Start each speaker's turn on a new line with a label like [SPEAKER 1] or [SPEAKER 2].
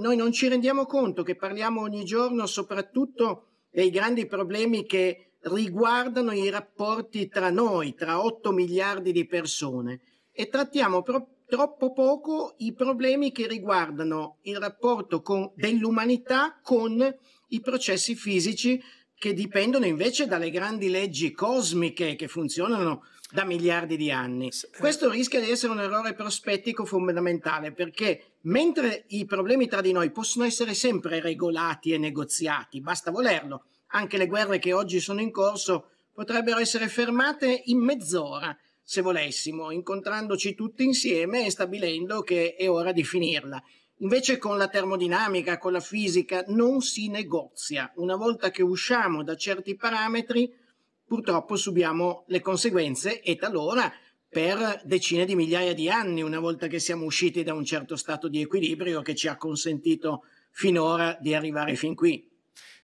[SPEAKER 1] noi non ci rendiamo conto che parliamo ogni giorno soprattutto dei grandi problemi che riguardano i rapporti tra noi, tra 8 miliardi di persone, e trattiamo pro- troppo poco i problemi che riguardano il rapporto con, dell'umanità con i processi fisici che dipendono invece dalle grandi leggi cosmiche che funzionano da miliardi di anni. Eh. Questo rischia di essere un errore prospettico fondamentale perché mentre i problemi tra di noi possono essere sempre regolati e negoziati, basta volerlo, anche le guerre che oggi sono in corso potrebbero essere fermate in mezz'ora se volessimo, incontrandoci tutti insieme e stabilendo che è ora di finirla. Invece con la termodinamica, con la fisica, non si negozia. Una volta che usciamo da certi parametri, purtroppo subiamo le conseguenze e talora per decine di migliaia di anni, una volta che siamo usciti da un certo stato di equilibrio che ci ha consentito finora di arrivare fin qui.